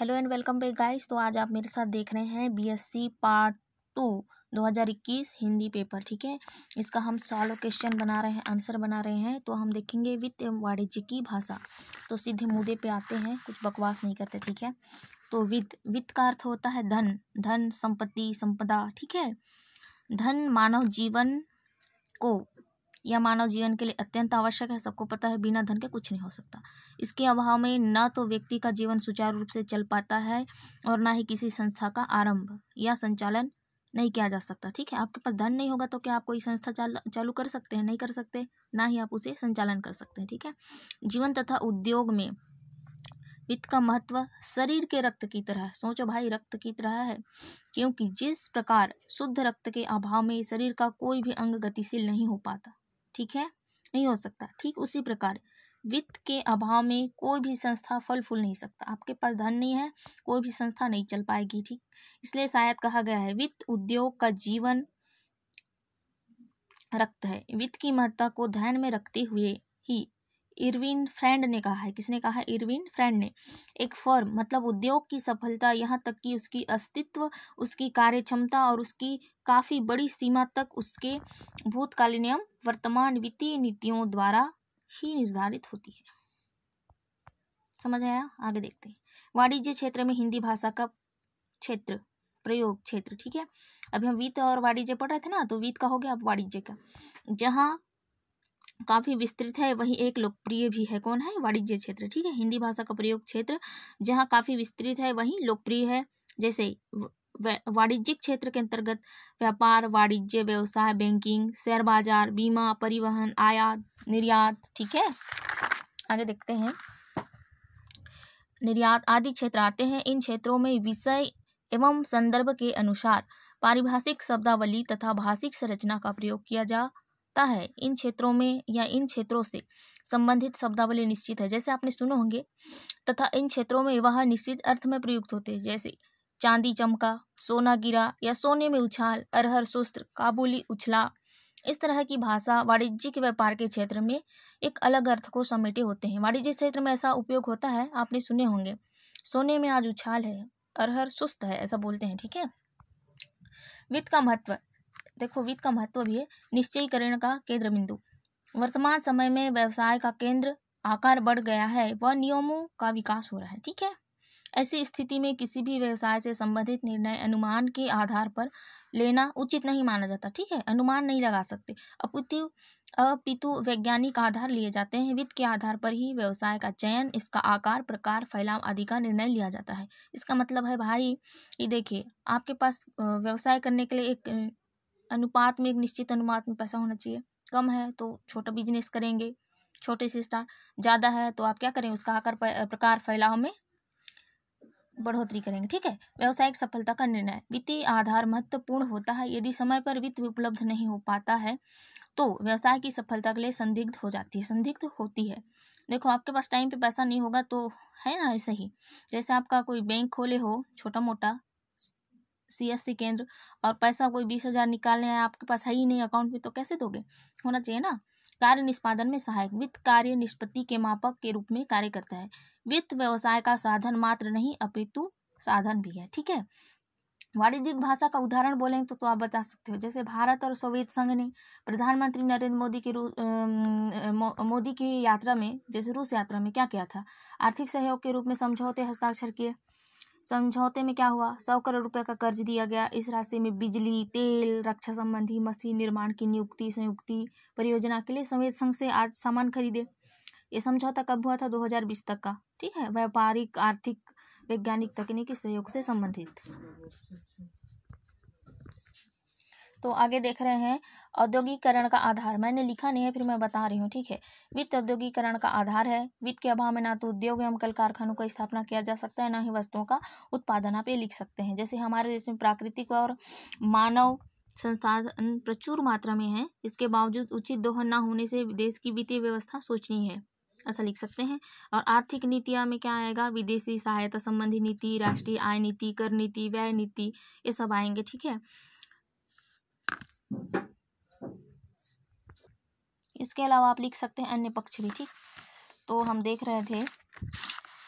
hello and welcome back guys तो आज आप मेरे साथ देख रहे हैं BSc part two 2021 Hindi paper ठीक है इसका हम सॉल्व क्वेश्चन बना रहे हैं आंसर बना रहे हैं तो हम देखेंगे वित्त वाणिज्य की भाषा तो सीधे मुद्दे पे आते हैं कुछ बकवास नहीं करते ठीक है तो वित्त वित्त का अर्थ होता है धन धन संपत्ति संपदा ठीक है धन मानव जीवन को यह मानव जीवन के लिए अत्यंत आवश्यक है सबको पता है बिना धन के कुछ नहीं हो सकता इसके अभाव में न तो व्यक्ति का जीवन सुचारू रूप से चल पाता है और ना ही किसी संस्था का आरंभ या संचालन नहीं किया जा सकता ठीक है आपके पास धन नहीं होगा तो क्या आप कोई संस्था चाल चालू कर सकते हैं नहीं कर सकते ना ही आप उसे संचालन कर सकते हैं ठीक है जीवन तथा उद्योग में वित्त का महत्व शरीर के रक्त की तरह सोचो भाई रक्त की तरह है क्योंकि जिस प्रकार शुद्ध रक्त के अभाव में शरीर का कोई भी अंग गतिशील नहीं हो पाता ठीक है नहीं हो सकता ठीक उसी प्रकार वित्त के अभाव में कोई भी संस्था फल फूल नहीं सकता आपके पास धन नहीं है कोई भी संस्था नहीं चल पाएगी ठीक इसलिए शायद कहा गया है वित्त उद्योग का जीवन रक्त है वित्त की महत्ता को ध्यान में रखते हुए ही इरविन फ्रेंड ने कहा है किसने कहा है इरविन फ्रेंड ने एक फर्म मतलब उद्योग की सफलता यहाँ तक कि उसकी अस्तित्व उसकी कार्य क्षमता और उसकी काफ़ी बड़ी सीमा तक उसके भूतकालीन एवं वर्तमान वित्तीय नीतियों द्वारा ही निर्धारित होती है समझ आया आगे देखते हैं वाणिज्य क्षेत्र में हिंदी भाषा का क्षेत्र प्रयोग क्षेत्र ठीक है अभी हम वित्त और वाणिज्य पढ़ रहे थे ना तो वित्त का हो गया अब वाणिज्य का जहाँ काफ़ी विस्तृत है वही एक लोकप्रिय भी है कौन है वाणिज्य क्षेत्र ठीक है हिंदी भाषा का प्रयोग क्षेत्र जहाँ काफ़ी विस्तृत है वहीं लोकप्रिय है जैसे वाणिज्यिक क्षेत्र के अंतर्गत व्यापार वाणिज्य व्यवसाय बैंकिंग शेयर बाजार बीमा परिवहन आयात निर्यात ठीक है आगे देखते हैं निर्यात आदि क्षेत्र आते हैं इन क्षेत्रों में विषय एवं संदर्भ के अनुसार पारिभाषिक शब्दावली तथा भाषिक संरचना का प्रयोग किया जा सकता है इन क्षेत्रों में या इन क्षेत्रों से संबंधित शब्दावली निश्चित है जैसे आपने सुने होंगे तथा इन क्षेत्रों में वह निश्चित अर्थ में प्रयुक्त होते हैं जैसे चांदी चमका सोना गिरा या सोने में उछाल अरहर सुस्त्र काबुली उछला इस तरह की भाषा वाणिज्यिक व्यापार के क्षेत्र में एक अलग अर्थ को समेटे होते हैं वाणिज्य क्षेत्र में ऐसा उपयोग होता है आपने सुने होंगे सोने में आज उछाल है अरहर सुस्त है ऐसा बोलते हैं ठीक है वित्त का महत्व देखो वित्त का महत्व भी है निश्चयीकरण का केंद्र बिंदु वर्तमान समय में व्यवसाय का केंद्र आकार बढ़ गया है व नियमों का विकास हो रहा है ठीक है ऐसी स्थिति में किसी भी व्यवसाय से संबंधित निर्णय अनुमान के आधार पर लेना उचित नहीं माना जाता ठीक है अनुमान नहीं लगा सकते अपितु अपितु वैज्ञानिक आधार लिए जाते हैं वित्त के आधार पर ही व्यवसाय का चयन इसका आकार प्रकार फैलाव आदि का निर्णय लिया जाता है इसका मतलब है भाई ये देखिए आपके पास व्यवसाय करने के लिए एक अनुपात में एक निश्चित अनुपात में पैसा होना चाहिए कम है तो छोटा बिजनेस करेंगे छोटे से स्टार्ट ज़्यादा है तो आप क्या करें उसका आकार प्रकार फैलाव में बढ़ोतरी करेंगे ठीक है व्यवसायिक सफलता का निर्णय वित्तीय आधार महत्वपूर्ण होता है यदि समय पर वित्त उपलब्ध नहीं हो पाता है तो व्यवसाय की सफलता के लिए संदिग्ध हो जाती है संदिग्ध होती है देखो आपके पास टाइम पे पैसा नहीं होगा तो है ना ऐसे ही जैसे आपका कोई बैंक खोले हो छोटा मोटा सीएससी केंद्र और पैसा कोई बीस हज़ार निकालने है आपके पास है ही नहीं अकाउंट में तो कैसे दोगे होना चाहिए ना कार्य निष्पादन में सहायक वित्त कार्य निष्पत्ति के मापक के रूप में कार्य करता है वित्त व्यवसाय का साधन मात्र नहीं अपितु साधन भी है ठीक है वाणिज्यिक भाषा का उदाहरण बोलेंगे तो, तो आप बता सकते हो जैसे भारत और सोवियत संघ ने प्रधानमंत्री नरेंद्र मोदी की मोदी की यात्रा में जैसे रूस यात्रा में क्या किया था आर्थिक सहयोग के रूप में समझौते हस्ताक्षर किए समझौते में क्या हुआ सौ करोड़ रुपए का कर्ज दिया गया इस राशि में बिजली तेल रक्षा संबंधी मशीन निर्माण की नियुक्ति संयुक्ति परियोजना के लिए संवेद संघ से आज सामान खरीदे ये समझौता कब हुआ था 2020 तक का ठीक है व्यापारिक आर्थिक वैज्ञानिक तकनीकी सहयोग से संबंधित तो आगे देख रहे हैं औद्योगिकरण का आधार मैंने लिखा नहीं है फिर मैं बता रही हूँ ठीक है वित्त औद्योगिकरण का आधार है वित्त के अभाव में ना तो उद्योग एवं कल कारखानों का स्थापना किया जा सकता है ना ही वस्तुओं का उत्पादन आप ये लिख सकते हैं जैसे हमारे देश में प्राकृतिक और मानव संसाधन प्रचुर मात्रा में है इसके बावजूद उचित दोहन ना होने से देश की वित्तीय व्यवस्था सोचनी है ऐसा लिख सकते हैं और आर्थिक नीतियाँ में क्या आएगा विदेशी सहायता संबंधी नीति राष्ट्रीय आय नीति कर नीति व्यय नीति ये सब आएंगे ठीक है इसके अलावा आप लिख सकते हैं अन्य पक्ष भी ठीक तो हम देख रहे थे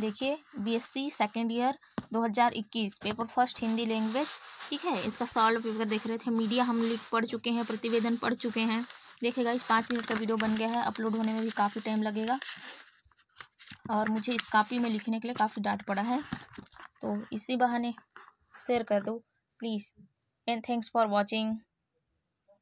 देखिए BSc second year 2021 paper first Hindi language ठीक है इसका सॉल्व पेपर देख रहे थे मीडिया हम लिख पढ़ चुके हैं प्रतिवेदन पढ़ चुके हैं देखेगा इस पाँच मिनट का वीडियो बन गया है अपलोड होने में भी काफ़ी टाइम लगेगा और मुझे इस कापी में लिखने के लिए काफ़ी डांट पड़ा है तो इसी बहाने शेयर कर दो please and thanks for watching